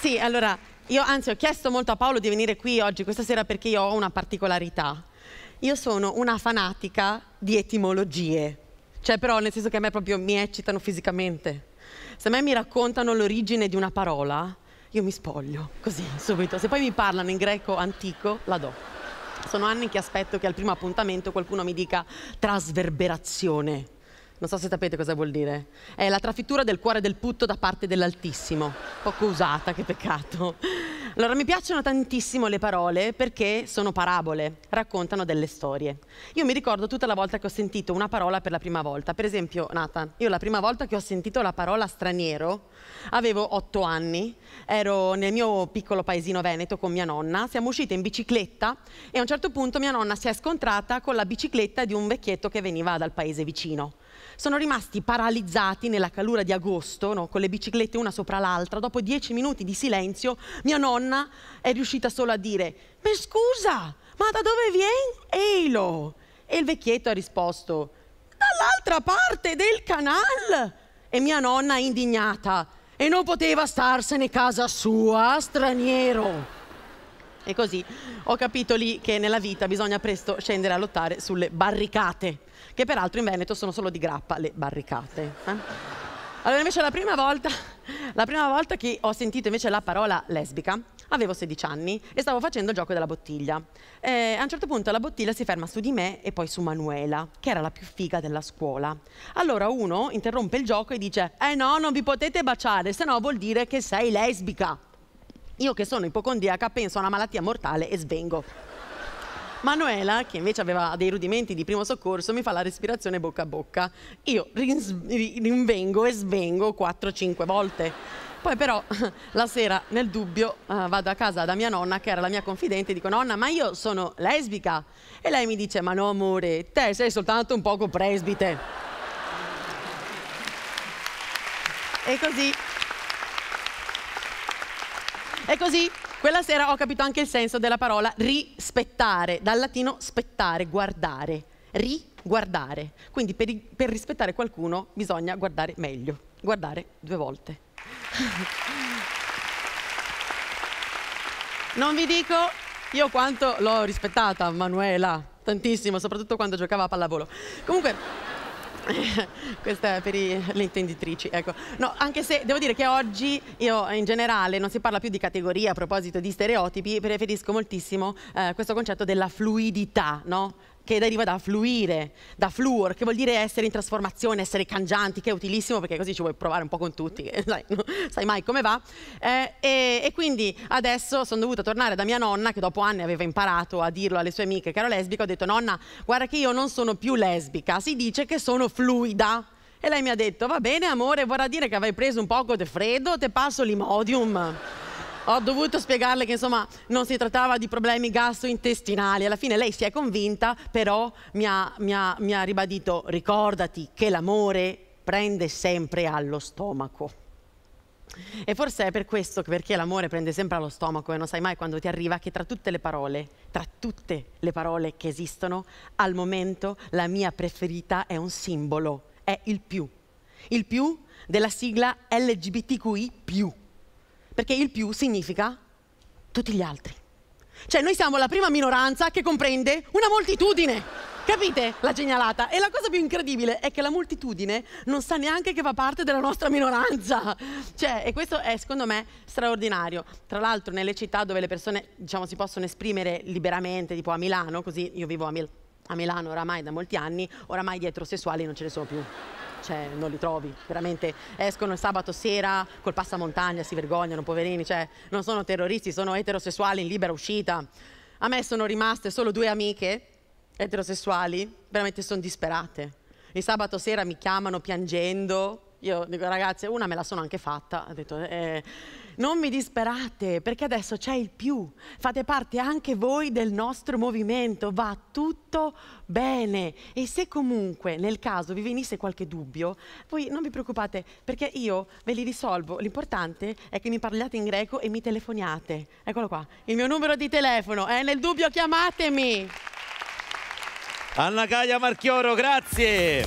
Sì, allora, io anzi ho chiesto molto a Paolo di venire qui oggi, questa sera, perché io ho una particolarità. Io sono una fanatica di etimologie, cioè però nel senso che a me proprio mi eccitano fisicamente. Se a me mi raccontano l'origine di una parola, io mi spoglio, così, subito. Se poi mi parlano in greco antico, la do. Sono anni che aspetto che al primo appuntamento qualcuno mi dica trasverberazione non so se sapete cosa vuol dire. È la trafittura del cuore del putto da parte dell'Altissimo. Poco usata, che peccato. Allora, mi piacciono tantissimo le parole perché sono parabole, raccontano delle storie. Io mi ricordo tutta la volta che ho sentito una parola per la prima volta. Per esempio, Nathan, io la prima volta che ho sentito la parola straniero avevo otto anni, ero nel mio piccolo paesino veneto con mia nonna, siamo uscite in bicicletta e a un certo punto mia nonna si è scontrata con la bicicletta di un vecchietto che veniva dal paese vicino sono rimasti paralizzati nella calura di agosto, no, con le biciclette una sopra l'altra. Dopo dieci minuti di silenzio, mia nonna è riuscita solo a dire: Ma scusa, ma da dove vieni? Eilo! E il vecchietto ha risposto: Dall'altra parte del canal! E mia nonna indignata: E non poteva starsene casa sua, straniero! E così ho capito lì che nella vita bisogna presto scendere a lottare sulle barricate che peraltro in Veneto sono solo di grappa le barricate. Eh? Allora invece la prima, volta, la prima volta che ho sentito invece la parola lesbica avevo 16 anni e stavo facendo il gioco della bottiglia. Eh, a un certo punto la bottiglia si ferma su di me e poi su Manuela, che era la più figa della scuola. Allora uno interrompe il gioco e dice «Eh no, non vi potete baciare, se no vuol dire che sei lesbica». Io che sono ipocondiaca penso a una malattia mortale e svengo. Manuela, che invece aveva dei rudimenti di primo soccorso, mi fa la respirazione bocca a bocca. Io rinvengo e svengo 4-5 volte. Poi però la sera nel dubbio eh, vado a casa da mia nonna che era la mia confidente e dico nonna ma io sono lesbica e lei mi dice ma no amore te sei soltanto un poco presbite e così e così quella sera ho capito anche il senso della parola rispettare, dal latino spettare, guardare, riguardare. Quindi per, per rispettare qualcuno bisogna guardare meglio, guardare due volte. Non vi dico io quanto l'ho rispettata, Manuela, tantissimo, soprattutto quando giocava a pallavolo. Comunque... Questa è per i, le intenditrici, ecco. No, anche se devo dire che oggi io in generale non si parla più di categoria a proposito di stereotipi, preferisco moltissimo eh, questo concetto della fluidità, no? che deriva da fluire, da fluor, che vuol dire essere in trasformazione, essere cangianti, che è utilissimo perché così ci vuoi provare un po' con tutti, sai, no, sai mai come va. Eh, e, e, quindi adesso sono dovuta tornare da mia nonna, che dopo anni aveva imparato a dirlo alle sue amiche che ero lesbica, ho detto nonna, guarda che io non sono più lesbica, si dice che sono fluida. E lei mi ha detto, va bene amore, vorrà dire che avrai preso un poco di freddo, te passo l'imodium ho dovuto spiegarle che insomma non si trattava di problemi gastrointestinali. Alla fine lei si è convinta, però mi ha, mi ha, mi ha ribadito ricordati che l'amore prende sempre allo stomaco. E forse è per questo perché l'amore prende sempre allo stomaco e non sai mai quando ti arriva che tra tutte le parole, tra tutte le parole che esistono, al momento la mia preferita è un simbolo, è il più. Il più della sigla LGBTQI perché il più significa tutti gli altri. Cioè noi siamo la prima minoranza che comprende una moltitudine. Capite la genialata? E la cosa più incredibile è che la moltitudine non sa neanche che fa parte della nostra minoranza. Cioè, e questo è secondo me straordinario. Tra l'altro nelle città dove le persone, diciamo, si possono esprimere liberamente, tipo a Milano, così io vivo a Milano a Milano oramai da molti anni, oramai di eterosessuali non ce ne sono più cioè non li trovi, veramente escono il sabato sera col passamontagna, si vergognano, poverini, cioè non sono terroristi, sono eterosessuali in libera uscita. A me sono rimaste solo due amiche eterosessuali, veramente sono disperate. Il sabato sera mi chiamano piangendo, io dico ragazzi, una me la sono anche fatta, ho detto eh, non mi disperate perché adesso c'è il più, fate parte anche voi del nostro movimento, va tutto bene e se comunque nel caso vi venisse qualche dubbio, voi non vi preoccupate perché io ve li risolvo, l'importante è che mi parliate in greco e mi telefoniate, eccolo qua, il mio numero di telefono, eh, nel dubbio chiamatemi. Anna Gaia Marchioro, grazie.